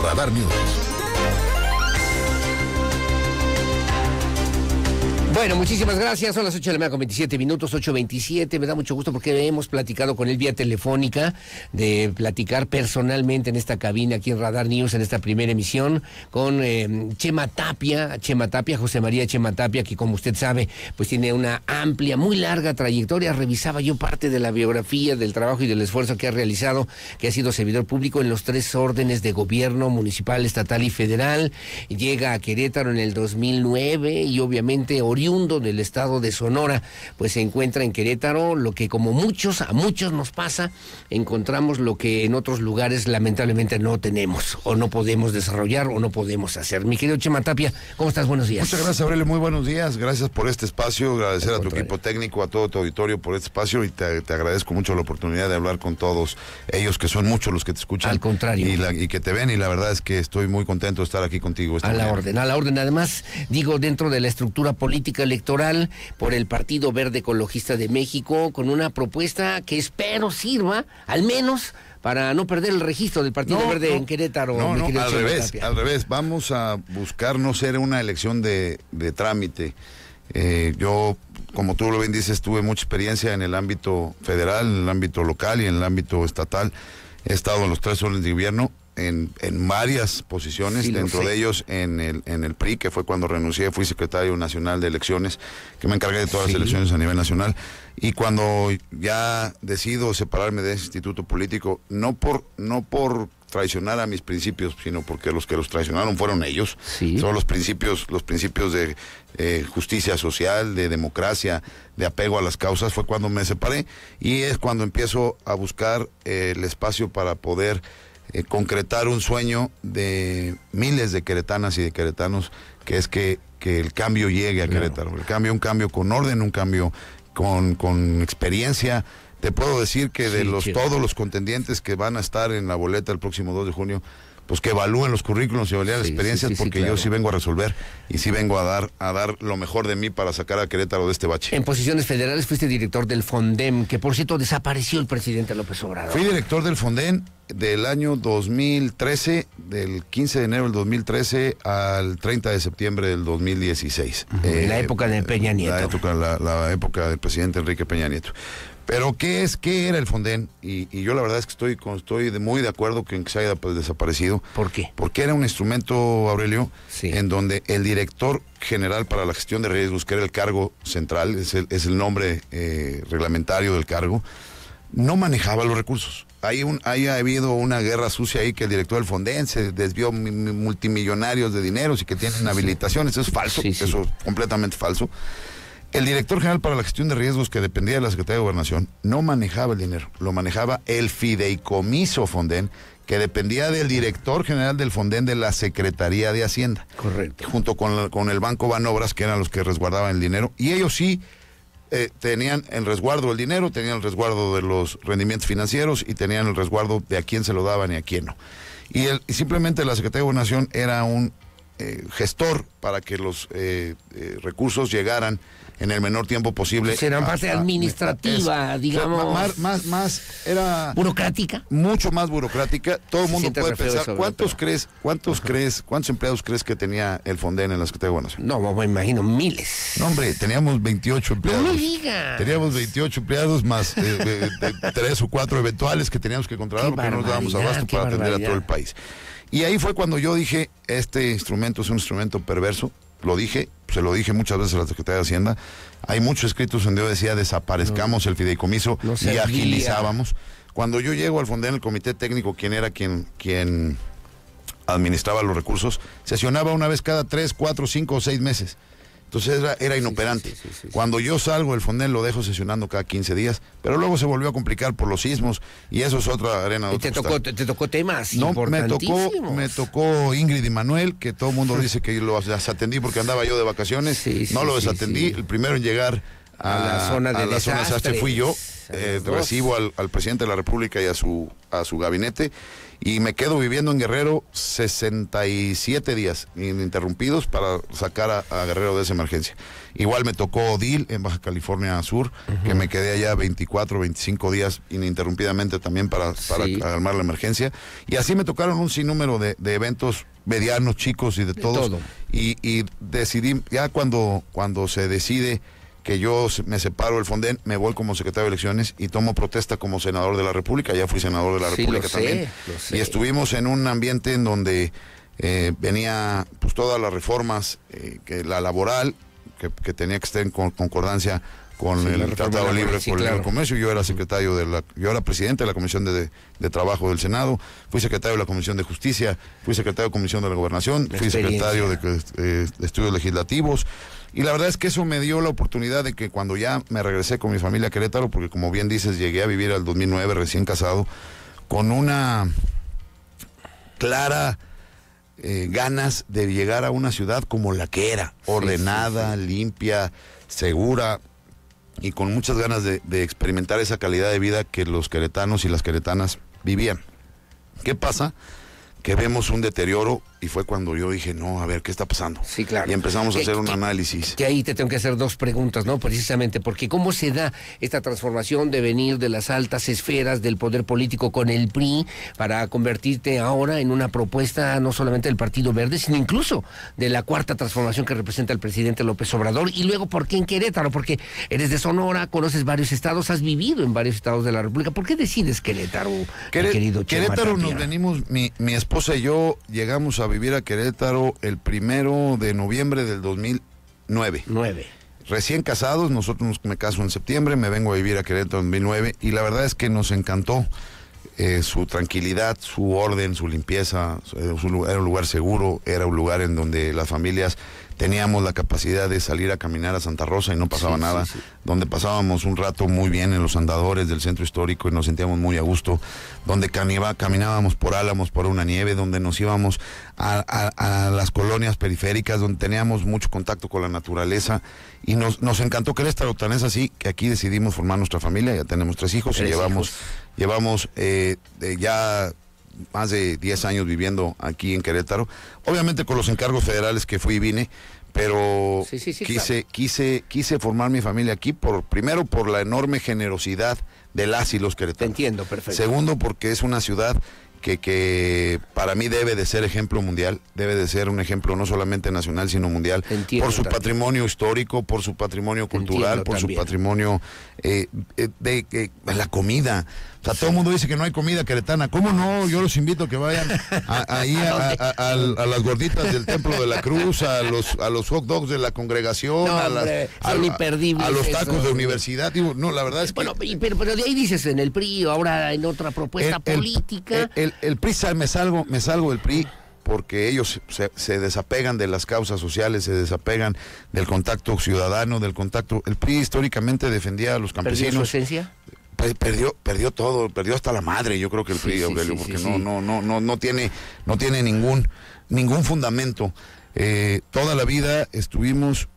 Radar News. Bueno, muchísimas gracias. Son las 8 de la mañana con 27 minutos, 8.27. Me da mucho gusto porque hemos platicado con él vía telefónica, de platicar personalmente en esta cabina aquí en Radar News, en esta primera emisión, con eh, Chema Tapia, Chema Tapia, José María Chema Tapia, que como usted sabe, pues tiene una amplia, muy larga trayectoria. Revisaba yo parte de la biografía, del trabajo y del esfuerzo que ha realizado, que ha sido servidor público en los tres órdenes de gobierno, municipal, estatal y federal. Llega a Querétaro en el 2009 y obviamente Oriu del estado de Sonora, pues se encuentra en Querétaro, lo que como muchos, a muchos nos pasa, encontramos lo que en otros lugares lamentablemente no tenemos o no podemos desarrollar o no podemos hacer. Mi querido Chema Tapia, ¿cómo estás? Buenos días. Muchas gracias, Aurelio. Muy buenos días. Gracias por este espacio. Agradecer a tu equipo técnico, a todo tu auditorio por este espacio y te, agradezco mucho la oportunidad de hablar con todos ellos, que son muchos los que te escuchan. Al contrario. Y, que te ven y la verdad es que estoy muy contento de estar aquí contigo. Esta a la orden, a la orden. Además, digo, dentro de la estructura política, electoral por el Partido Verde Ecologista de México con una propuesta que espero sirva al menos para no perder el registro del Partido Verde en Querétaro. No, no al revés, al revés. Vamos a buscar no ser una elección de, de trámite. Eh, yo, como tú lo bien dices, tuve mucha experiencia en el ámbito federal, en el ámbito local y en el ámbito estatal. He estado en los tres órdenes de gobierno en, varias posiciones, dentro de ellos en el, en el PRI, que fue cuando renuncié, fui secretario nacional de elecciones, que me encargué de todas las elecciones a nivel nacional. Y cuando ya decido separarme de ese instituto político, no por, no por traicionar a mis principios, sino porque los que los traicionaron fueron ellos. Son los principios, los principios de eh, justicia social, de democracia, de apego a las causas. Fue cuando me separé y es cuando empiezo a buscar eh, el espacio para poder eh, concretar un sueño de miles de queretanas y de queretanos, que es que, el cambio llegue a Querétaro. El cambio, un cambio con orden, un cambio con, experiencia. Te puedo decir que de los todos los contendientes que van a estar en la boleta el próximo 2 de junio, pues que evalúen los currículos y evalúen las experiencias, porque yo sí vengo a resolver y sí vengo a dar, a dar lo mejor de mí para sacar a Querétaro de este bache. En posiciones federales fuiste director del Fondem, que por cierto desapareció el presidente López Obrador. Fui director del Fondem del año 2013, del 15 de enero del 2013 al 30 de septiembre del 2016. la eh, época de Peña Nieto. La época, la, época, del presidente Enrique Peña Nieto. Pero ¿qué es? ¿Qué era el Fonden? Y, yo la verdad es que estoy, muy de acuerdo con que se haya pues, desaparecido. ¿Por qué? Porque era un instrumento, Aurelio, en donde el director general para la gestión de riesgos, que era el cargo central, es el, nombre eh, reglamentario del cargo, no manejaba los recursos hay un, haya habido una guerra sucia ahí que el director del Fonden se desvió multimillonarios de dinero y que tienen habilitaciones. Eso es falso, eso es completamente falso. El director general para la gestión de riesgos que dependía de la Secretaría de Gobernación no manejaba el dinero, lo manejaba el fideicomiso Fonden, que dependía del director general del Fonden de la Secretaría de Hacienda. Correcto. Junto con, con el Banco Banobras, que eran los que resguardaban el dinero. Y ellos sí eh, tenían en resguardo el dinero, tenían el resguardo de los rendimientos financieros y tenían el resguardo de a quién se lo daban y a quién no. Y, y simplemente la Secretaría de Gobernación era un eh, gestor para que los eh, eh, recursos llegaran en el menor tiempo posible. era una parte administrativa, digamos. Más, más, era... Burocrática. Mucho más burocrática. Todo el mundo puede pensar, ¿cuántos crees, cuántos crees, cuántos empleados crees que tenía el Fonden en las que te Buenos No, me imagino miles. No, hombre, teníamos 28 empleados. No me Teníamos 28 empleados más tres o cuatro eventuales que teníamos que contratar porque no nos dábamos abasto para atender a todo el país. Y ahí fue cuando yo dije, este instrumento es un instrumento perverso, lo dije, se lo dije muchas veces a la Secretaría de Hacienda, hay muchos escritos donde yo decía desaparezcamos el fideicomiso y agilizábamos. Cuando yo llego al fondo en el comité técnico, quien era quien, quien administraba los recursos, sesionaba una vez cada tres, cuatro, cinco o seis meses. Entonces era, era inoperante. Cuando yo salgo, el Fondel lo dejo sesionando cada 15 días, pero luego se volvió a complicar por los sismos y eso es otra arena de y te tocó, temas no, me tocó, me tocó Ingrid y Manuel, que todo el mundo dice que lo desatendí porque andaba yo de vacaciones. no lo desatendí, el primero en llegar a, la ah, zona de a la desastres. fui yo. Eh, recibo al, presidente de la República y a su, a su gabinete y me quedo viviendo en Guerrero 67 días ininterrumpidos para sacar a, Guerrero de esa emergencia. Igual me tocó Odil en Baja California Sur, que me quedé allá 24, 25 días ininterrumpidamente también para, armar la emergencia. Y así me tocaron un sinnúmero de, eventos medianos, chicos y de, todos. Y, decidí, ya cuando, cuando se decide que yo me separo del Fonden, me voy como secretario de elecciones y tomo protesta como senador de la República. Ya fui senador de la República también. Y estuvimos en un ambiente en donde eh, venía pues todas las reformas, eh, que la laboral, que, que tenía que estar en concordancia con el Tratado Libre por el Comercio. Yo era secretario de la, yo era presidente de la Comisión de, Trabajo del Senado, fui secretario de la Comisión de Justicia, fui secretario de Comisión de la Gobernación, fui secretario de, eh, Estudios Legislativos. Y la verdad es que eso me dio la oportunidad de que cuando ya me regresé con mi familia a Querétaro, porque como bien dices, llegué a vivir al 2009 recién casado, con una clara... Eh, ganas de llegar a una ciudad como la que era, ordenada, limpia, segura, y con muchas ganas de, experimentar esa calidad de vida que los queretanos y las queretanas vivían. ¿Qué pasa? Que vemos un deterioro y fue cuando yo dije, no, a ver, ¿qué está pasando? Sí, claro. Y empezamos a hacer un análisis. Que ahí te tengo que hacer dos preguntas, ¿no? Precisamente, porque ¿cómo se da esta transformación de venir de las altas esferas del poder político con el PRI para convertirte ahora en una propuesta no solamente del Partido Verde, sino incluso de la cuarta transformación que representa el presidente López Obrador? Y luego, ¿por qué en Querétaro? Porque eres de Sonora, conoces varios estados, has vivido en varios estados de la República. ¿Por qué decides Querétaro, querido Querétaro nos venimos, mi esposa y yo llegamos a vivir a Querétaro el primero de noviembre del 2009. nueve Recién casados, nosotros me caso en septiembre, me vengo a vivir a Querétaro en 2009 y la verdad es que nos encantó eh, su tranquilidad, su orden, su limpieza, era un lugar seguro, era un lugar en donde las familias teníamos la capacidad de salir a caminar a Santa Rosa y no pasaba nada, donde pasábamos un rato muy bien en los andadores del centro histórico y nos sentíamos muy a gusto, donde caminábamos por álamos, por una nieve, donde nos íbamos a, las colonias periféricas, donde teníamos mucho contacto con la naturaleza y nos, nos encantó esta tan es así que aquí decidimos formar nuestra familia, ya tenemos tres hijos y llevamos, llevamos eh, ya más de 10 años viviendo aquí en Querétaro, obviamente con los encargos federales que fui y vine, pero quise, quise, quise formar mi familia aquí por, primero por la enorme generosidad de las y los queretanos. entiendo, perfecto. Segundo, porque es una ciudad que, que, para mí debe de ser ejemplo mundial, debe de ser un ejemplo no solamente nacional, sino mundial, por su patrimonio histórico, por su patrimonio cultural, por su patrimonio eh, eh, de, de la comida. O sea, todo el mundo dice que no hay comida queretana. ¿Cómo no? Yo los invito a que vayan ahí a, las gorditas del Templo de la Cruz, a los, a los hot dogs de la congregación, a, los tacos de universidad. Digo, no, la verdad es que. Bueno, pero, pero, de ahí dices en el PRI, ahora en otra propuesta política. El, el, PRI, me salgo, me salgo del PRI porque ellos se, desapegan de las causas sociales, se desapegan del contacto ciudadano, del contacto. El PRI históricamente defendía a los campesinos. Pues perdió perdió todo perdió hasta la madre yo creo que el frío porque no no no no no tiene no tiene ningún ningún fundamento eh, toda la vida estuvimos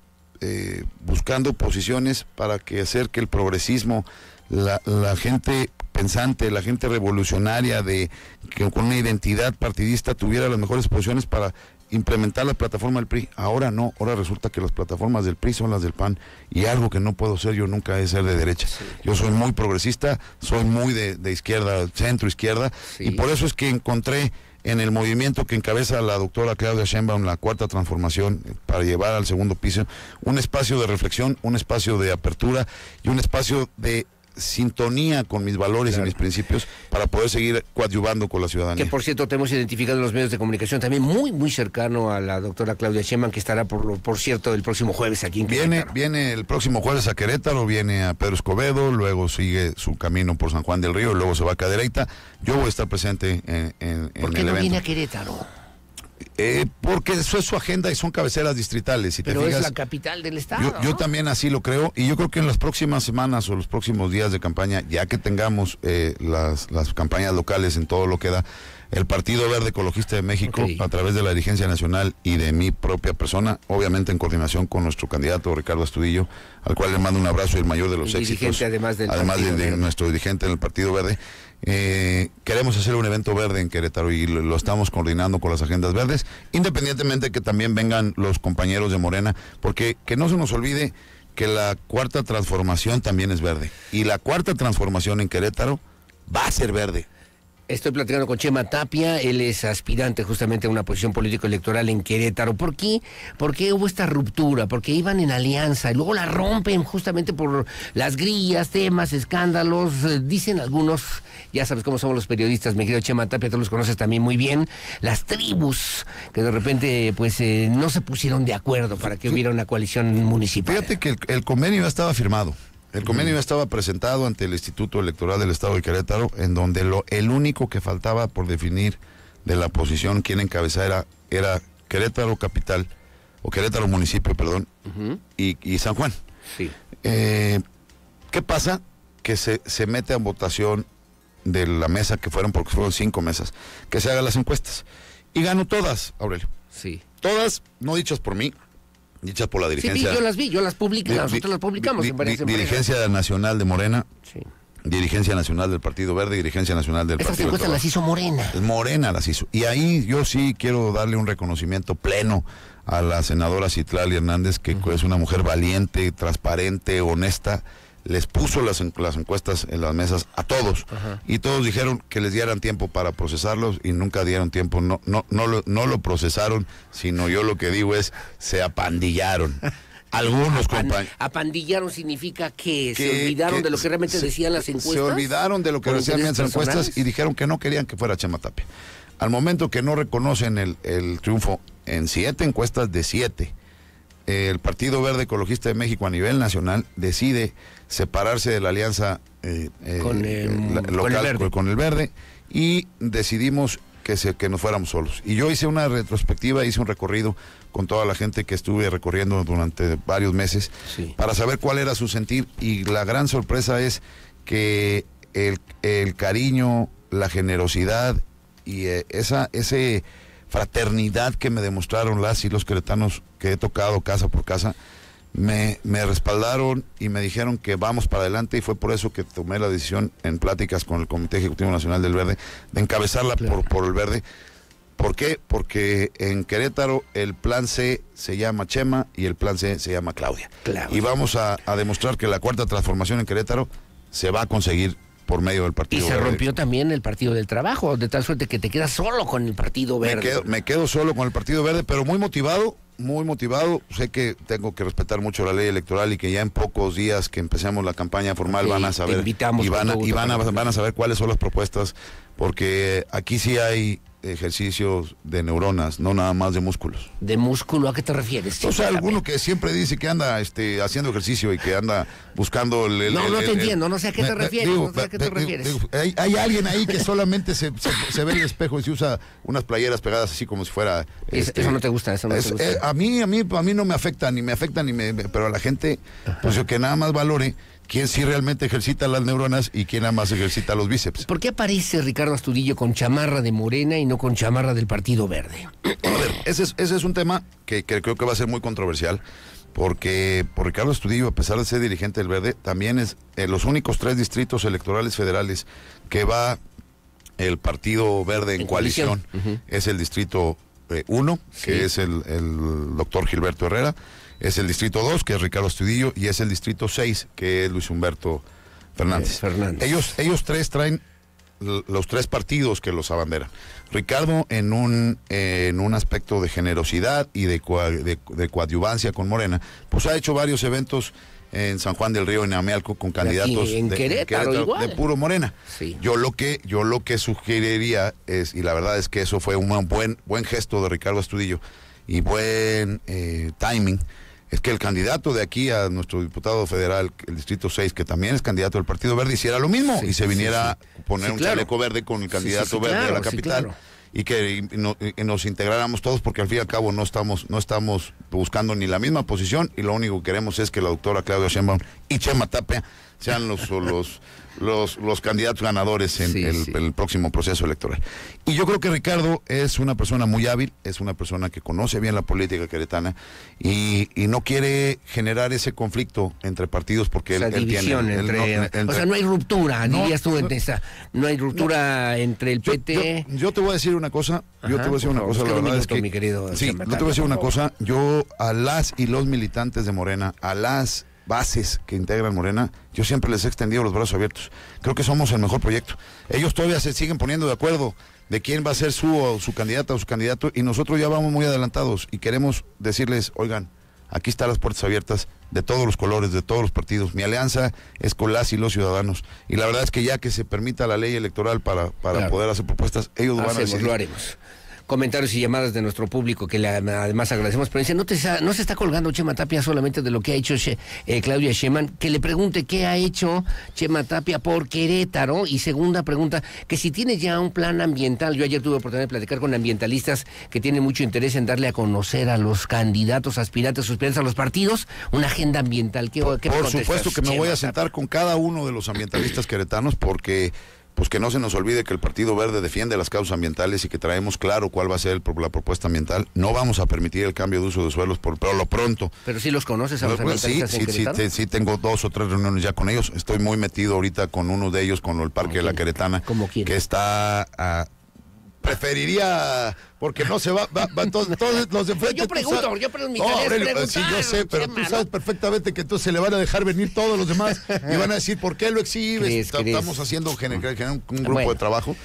eh, buscando posiciones para que hacer que el progresismo la, la gente pensante, la gente revolucionaria de que con una identidad partidista tuviera las mejores posiciones para implementar la plataforma del PRI. Ahora no, ahora resulta que las plataformas del PRI son las del PAN y algo que no puedo ser yo nunca es ser de derecha. Yo soy muy progresista, soy muy de, izquierda, centro izquierda y por eso es que encontré en el movimiento que encabeza la doctora Claudia Sheinbaum, la cuarta transformación para llevar al segundo piso, un espacio de reflexión, un espacio de apertura y un espacio de sintonía con mis valores y mis principios para poder seguir coadyuvando con la ciudadanía. Que por cierto, tenemos identificado en los medios de comunicación también muy, muy cercano a la doctora Claudia sheman que estará, por, por cierto, el próximo jueves aquí en Querétaro. Viene, viene el próximo jueves a Querétaro, viene a Pedro Escobedo, luego sigue su camino por San Juan del Río, luego se va a Cadereyta. Yo voy a estar presente en, en, ¿Por qué no viene a Querétaro? Eh, porque eso es su agenda y son cabeceras distritales. Si Pero es la capital del estado. Yo, también así lo creo y yo creo que en las próximas semanas o los próximos días de campaña, ya que tengamos eh, las, campañas locales en todo lo que da, el Partido Verde Ecologista de México, a través de la dirigencia nacional y de mi propia persona, obviamente en coordinación con nuestro candidato Ricardo Astudillo, al cual le mando un abrazo y el mayor de los éxitos. además del de, nuestro dirigente en el Partido Verde eh, queremos hacer un evento verde en Querétaro y lo, lo, estamos coordinando con las agendas verdes, independientemente que también vengan los compañeros de Morena, porque que no se nos olvide que la cuarta transformación también es verde. Y la cuarta transformación en Querétaro va a ser verde. Estoy platicando con Chema Tapia, él es aspirante justamente a una posición político-electoral en Querétaro. ¿Por qué? ¿Por hubo esta ruptura? Porque iban en alianza y luego la rompen justamente por las grillas, temas, escándalos. Eh, dicen algunos, ya sabes cómo somos los periodistas, me querido Chema Tapia, tú los conoces también muy bien, las tribus que de repente pues eh, no se pusieron de acuerdo para que hubiera una coalición municipal. Fíjate que el convenio ya estaba firmado. El convenio ya estaba presentado ante el Instituto Electoral del Estado de Querétaro, en donde lo, el único que faltaba por definir de la posición quien encabezara era, Querétaro Capital, o Querétaro Municipio, perdón, y, San Juan. Sí. Eh, ¿Qué pasa? Que se, se mete a votación de la mesa que fueron, porque fueron cinco mesas, que se hagan las encuestas. Y ganó todas, Aurelio. Sí. Todas, no dichas por mí, dichas por la dirigencia. yo las vi, yo las publiqué, nosotros las publicamos Dirigencia Nacional de Morena. Dirigencia Nacional del Partido Verde, Dirigencia Nacional del Esas Partido encuestas las hizo Morena. Morena las hizo. Y ahí yo sí quiero darle un reconocimiento pleno a la senadora Citlali Hernández, que es una mujer valiente, transparente, honesta les puso las, encuestas en las mesas a todos y todos dijeron que les dieran tiempo para procesarlos y nunca dieron tiempo, no, no, no, lo, no lo procesaron, sino yo lo que digo es, se apandillaron. Algunos compañeros. Apandillaron significa que, se olvidaron de lo que realmente decían las encuestas. Se olvidaron de lo que decían las encuestas y dijeron que no querían que fuera Chema Tapia. Al momento que no reconocen el triunfo en siete encuestas de siete, el Partido Verde Ecologista de México a nivel nacional decide separarse de la alianza eh, eh, eh, con, el, local, con, el verde. y decidimos que, se, que nos fuéramos solos. Y yo hice una retrospectiva, hice un recorrido con toda la gente que estuve recorriendo durante varios meses para saber cuál era su sentir y la gran sorpresa es que el, cariño, la generosidad y esa, ese fraternidad que me demostraron las y los queretanos que he tocado casa por casa, me, respaldaron y me dijeron que vamos para adelante y fue por eso que tomé la decisión en pláticas con el Comité Ejecutivo Nacional del Verde de encabezarla por, por el Verde. ¿Por qué? Porque en Querétaro el plan C se llama Chema y el plan C se llama Claudia. Y vamos a demostrar que la cuarta transformación en Querétaro se va a conseguir por medio del Partido Y se rompió también el Partido del Trabajo, de tal suerte que te quedas solo con el Partido Verde. Me quedo, solo con el Partido Verde, pero muy motivado, muy motivado. Sé que tengo que respetar mucho la ley electoral y que ya en pocos días que empecemos la campaña formal van a saber y van y van, a, van a saber cuáles son las propuestas, porque aquí sí hay ejercicios de neuronas, no nada más de músculos. ¿De músculo a qué te refieres? O sea, alguno que siempre dice que anda este, haciendo ejercicio y que anda buscando el... no, no te entiendo, no sé a qué te refieres. no sé a qué te refieres. hay, alguien ahí que solamente se, ve en el espejo y se usa unas playeras pegadas así como si fuera... eso este, no te gusta, eso no te gusta. Eh, a, mí, a, mí, a mí no me afecta, ni me afecta, ni me... Pero a la gente, pues yo que nada más valore quién sí realmente ejercita las neuronas y quién nada más ejercita los bíceps. ¿Por qué aparece Ricardo Astudillo con chamarra de Morena y no con chamarra del Partido Verde? A ver, ese es, un tema que, creo que va a ser muy controversial, porque por Ricardo Astudillo, a pesar de ser dirigente del Verde, también es en eh, los únicos tres distritos electorales federales que va el Partido Verde en, coalición, es el distrito 1, eh, que es el doctor Gilberto Herrera, es el distrito 2, que es Ricardo Astudillo, y es el distrito 6, que es Luis Humberto Fernández. Eh, Fernández. Ellos, ellos tres traen los tres partidos que los abanderan. Ricardo en un, en un aspecto de generosidad y de, coadyuvancia con Morena, pues ha hecho varios eventos en San Juan del Río, en Amealco, con candidatos de, puro Morena. Yo lo que yo lo que sugeriría es, y la verdad es que eso fue un buen, buen gesto de Ricardo Estudillo y buen eh, timing es que el candidato de aquí a nuestro diputado federal, el Distrito 6, que también es candidato del Partido Verde, hiciera lo mismo y se viniera a poner un chaleco verde con el candidato verde de la capital. Y que nos integráramos todos, porque al fin y al cabo no estamos, no estamos buscando ni la misma posición, y lo único que queremos es que la doctora Claudia Sheinbaum y Chema Tapia sean los, los, los, candidatos ganadores en el, próximo proceso electoral. Y yo creo que Ricardo es una persona muy hábil, es una persona que conoce bien la política queretana y, no quiere generar ese conflicto entre partidos porque él, tiene... no, o sea, no hay ruptura, ni dirías tú, en esa, no hay ruptura entre el PT... Yo, te voy a decir una cosa, yo te voy a decir una cosa, yo te voy a decir una cosa, yo a las y los militantes de Morena, a las bases que integran Morena, yo siempre les he extendido los brazos abiertos. Creo que somos el mejor proyecto. Ellos todavía se siguen poniendo de acuerdo de quién va a ser su, su candidata o su candidato y nosotros ya vamos muy adelantados y queremos decirles, oigan, aquí están las puertas abiertas de todos los colores, de todos los partidos. Mi alianza es con las y los ciudadanos. Y la verdad es que ya que se permita la ley electoral para, para poder hacer propuestas, ellos van a decidir. Lo haremos comentarios y llamadas de nuestro público que le, además agradecemos. Pero dice, no, se está colgando Chema Tapia solamente de lo que ha hecho eh, Claudia Sheman, que le pregunte qué ha hecho Chema Tapia por Querétaro. Y segunda pregunta, que si tiene ya un plan ambiental, yo ayer tuve oportunidad de platicar con ambientalistas que tienen mucho interés en darle a conocer a los candidatos, aspirantes, suspirantes a los partidos, una agenda ambiental. ¿Qué, por, por supuesto que me voy a sentar con cada uno de los ambientalistas queretanos porque pues que no se nos olvide que el Partido Verde defiende las causas ambientales y que traemos claro cuál va a ser la propuesta ambiental. No vamos a permitir el cambio de uso de suelos por lo pronto. Pero si los conoces a los pues, sí, sí, sí, sí, tengo dos o tres reuniones ya con ellos. Estoy muy metido ahorita con uno de ellos, con el Parque de la Queretana, que está a preferiría porque no se va, va, todos, los de Yo pregunto, yo mi yo sé, pero tú sabes perfectamente que entonces le van a dejar venir todos los demás y van a decir, ¿por qué lo exhibes? Estamos haciendo un grupo de trabajo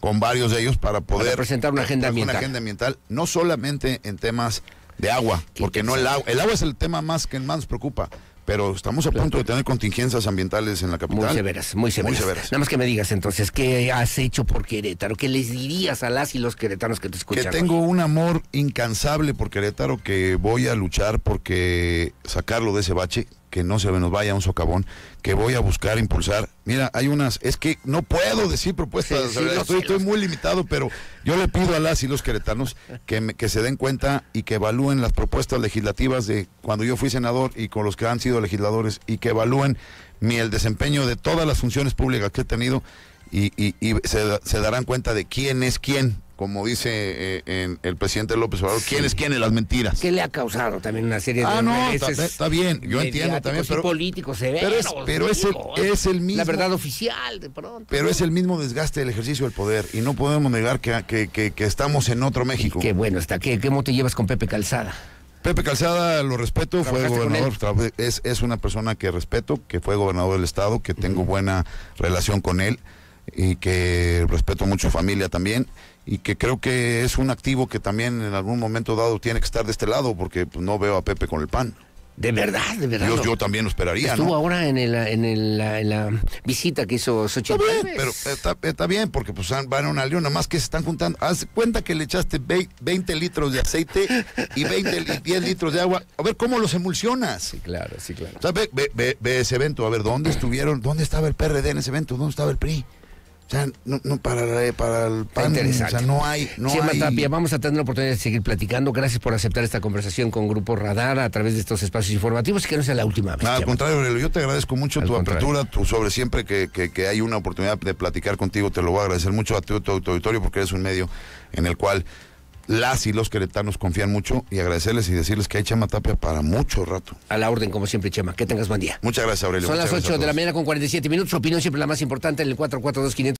con varios de ellos para poder presentar una agenda ambiental. Una agenda ambiental, no solamente en temas de agua, porque no el agua, el agua es el tema más que más nos preocupa, pero estamos a punto de tener contingencias ambientales en la capital. Muy severas, muy severas, Nada más que me digas entonces, ¿qué has hecho por Querétaro? ¿Qué les dirías a las y los queretanos que te escuchan? Que tengo un amor incansable por Querétaro, que voy a luchar porque sacarlo de ese bache, que no se nos vaya un socavón, que voy a buscar impulsar. Mira, hay unas, es que no puedo decir propuestas, estoy, estoy muy limitado, pero yo le pido a las y los queretanos que, que se den cuenta y que evalúen las propuestas legislativas de cuando yo fui senador y con los que han sido legisladores y que evalúen mi, el desempeño de todas las funciones públicas que he tenido y, se, darán cuenta de quién es quién, como dice eh, en el presidente López Obrador, quién es quién en las mentiras. Que le ha causado también una serie de... Ah, no, está, bien, yo entiendo también, pero... políticos pero, es, pero es, el, mismo... La verdad oficial, de pronto. Pero es el mismo desgaste del ejercicio del poder y no podemos negar que, que, estamos en otro México. Qué bueno está, ¿qué, ¿cómo te llevas con Pepe Calzada? Pepe Calzada, lo respeto, fue gobernador, es, es una persona que respeto, que fue gobernador del estado, que tengo buena relación con él y que respeto mucho familia también y que creo que es un activo que también en algún momento dado tiene que estar de este lado porque pues, no veo a Pepe con el pan. De verdad, de verdad. Yo, yo también lo esperaría. Estuvo ¿no? ahora en, el, en, la visita que hizo Xochitl. Está bien, pero está, bien, porque pues van a una leona más que se están juntando. Haz cuenta que le echaste 20 litros de aceite y 20, 10 litros de agua. A ver cómo los emulsionas. Sí, claro, sí, claro. O sea, ve, ve, ve, ese evento, a ver dónde estuvieron, dónde estaba el PRD en ese evento, dónde estaba el PRI. O sea, no, para, eh, para el panel O sea, no hay. No vamos a tener la oportunidad de seguir platicando. Gracias por aceptar esta conversación con Grupo Radar a través de estos espacios informativos que no sea la última vez. No, al contrario, Aurelio, yo te agradezco mucho tu apertura, tu, sobre siempre que, hay una oportunidad de platicar contigo. Te lo voy a agradecer mucho a tu, tu auditorio porque eres un medio en el cual las y los queretanos confían mucho y agradecerles y decirles que hay Chema Tapia para mucho rato. A la orden, como siempre, Chema. Que tengas buen día. Muchas gracias, Aurelio. Son las 8 de la mañana con 47 minutos. Su opinión siempre la más importante en el 442 500